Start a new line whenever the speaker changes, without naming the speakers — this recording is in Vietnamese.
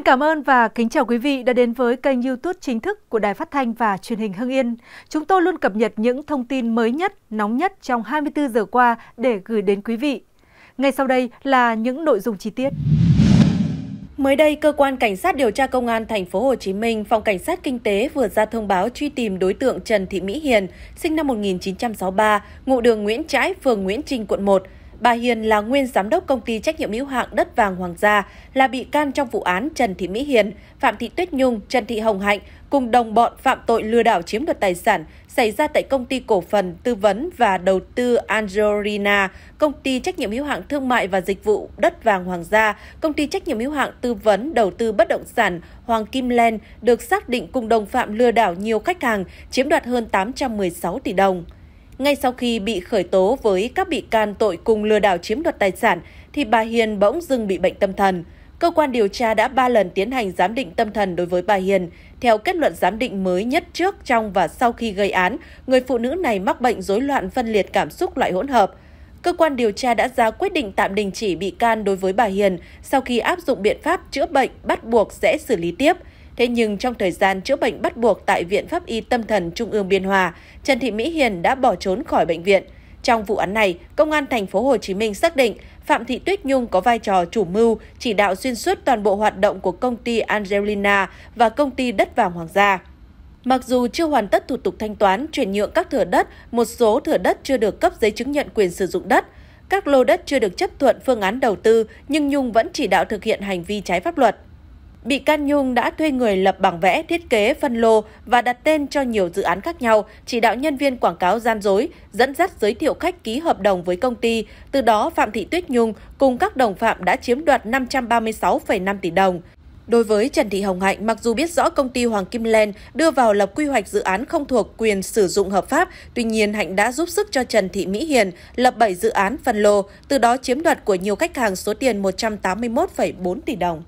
Xin cảm ơn và kính chào quý vị đã đến với kênh youtube chính thức của Đài Phát Thanh và Truyền hình Hưng Yên. Chúng tôi luôn cập nhật những thông tin mới nhất, nóng nhất trong 24 giờ qua để gửi đến quý vị. Ngay sau đây là những nội dung chi tiết. Mới đây, cơ quan cảnh sát điều
tra công an thành phố Hồ Chí Minh, phòng cảnh sát kinh tế vừa ra thông báo truy tìm đối tượng Trần Thị Mỹ Hiền, sinh năm 1963, ngụ đường Nguyễn Trãi, phường Nguyễn Trinh, quận 1 Bà Hiền là nguyên giám đốc công ty trách nhiệm hữu hạn Đất vàng Hoàng gia, là bị can trong vụ án Trần Thị Mỹ Hiền, Phạm Thị Tuyết Nhung, Trần Thị Hồng Hạnh cùng đồng bọn phạm tội lừa đảo chiếm đoạt tài sản xảy ra tại công ty cổ phần tư vấn và đầu tư Angelina, công ty trách nhiệm hữu hạn thương mại và dịch vụ Đất vàng Hoàng gia, công ty trách nhiệm hữu hạn tư vấn đầu tư bất động sản Hoàng Kim Len được xác định cùng đồng phạm lừa đảo nhiều khách hàng chiếm đoạt hơn 816 tỷ đồng. Ngay sau khi bị khởi tố với các bị can tội cùng lừa đảo chiếm đoạt tài sản, thì bà Hiền bỗng dưng bị bệnh tâm thần. Cơ quan điều tra đã 3 lần tiến hành giám định tâm thần đối với bà Hiền. Theo kết luận giám định mới nhất trước, trong và sau khi gây án, người phụ nữ này mắc bệnh rối loạn phân liệt cảm xúc loại hỗn hợp. Cơ quan điều tra đã ra quyết định tạm đình chỉ bị can đối với bà Hiền sau khi áp dụng biện pháp chữa bệnh bắt buộc sẽ xử lý tiếp. Thế nhưng trong thời gian chữa bệnh bắt buộc tại Viện Pháp y Tâm thần Trung ương Biên Hòa, Trần Thị Mỹ Hiền đã bỏ trốn khỏi bệnh viện. Trong vụ án này, Công an thành phố Hồ Chí Minh xác định Phạm Thị Tuyết Nhung có vai trò chủ mưu, chỉ đạo xuyên suốt toàn bộ hoạt động của công ty Angelina và công ty Đất vàng Hoàng gia. Mặc dù chưa hoàn tất thủ tục thanh toán chuyển nhượng các thửa đất, một số thửa đất chưa được cấp giấy chứng nhận quyền sử dụng đất, các lô đất chưa được chấp thuận phương án đầu tư nhưng Nhung vẫn chỉ đạo thực hiện hành vi trái pháp luật. Bị can Nhung đã thuê người lập bảng vẽ, thiết kế, phân lô và đặt tên cho nhiều dự án khác nhau, chỉ đạo nhân viên quảng cáo gian dối, dẫn dắt giới thiệu khách ký hợp đồng với công ty. Từ đó, Phạm Thị Tuyết Nhung cùng các đồng phạm đã chiếm đoạt 536,5 tỷ đồng. Đối với Trần Thị Hồng Hạnh, mặc dù biết rõ công ty Hoàng Kim Len đưa vào lập quy hoạch dự án không thuộc quyền sử dụng hợp pháp, tuy nhiên Hạnh đã giúp sức cho Trần Thị Mỹ Hiền lập 7 dự án phân lô, từ đó chiếm đoạt của nhiều khách hàng số tiền 181,4 tỷ đồng.